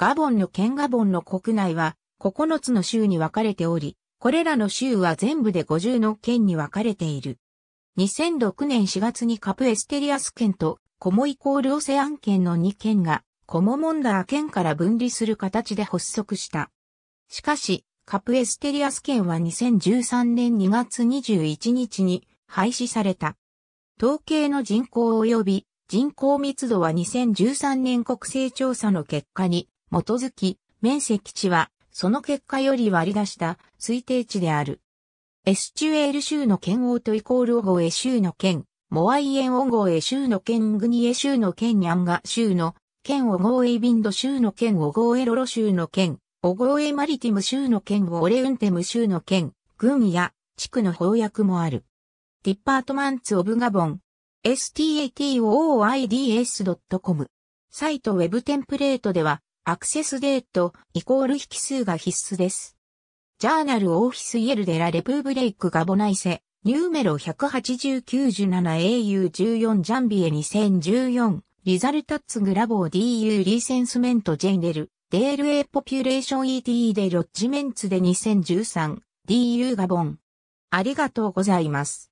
ガボンの県ガボンの国内は9つの州に分かれており、これらの州は全部で50の県に分かれている。2006年4月にカプエステリアス県とコモイコールオセアン県の2県がコモモンダー県から分離する形で発足した。しかし、カプエステリアス県は2013年2月21日に廃止された。統計の人口及び人口密度は2013年国勢調査の結果に基づき、面積値は、その結果より割り出した推定値である。エスチュエール州の県王とイコールオゴエ州の県、モアイエンオゴエ州の県グニエ州の県ニャンガ州の県オゴエイビンド州の県オゴエロロ州の県、オゴエマリティム州の県オレウンテム州の県、郡や地区の邦訳もある。ディッパートマンツ・オブ・ガボン。statoids.com サイトウェブテンプレートではアクセスデートイコール引数が必須です。ジャーナルオフィスイエルデラレプーブレイクガボナイセ、ニューメロ 18097AU14 ジャンビエ2014、リザルタッツグラボー DU リーセンスメントジェンデル、デール A ポピュレーション ETE でロッジメンツで2013、DU ガボン。ありがとうございます。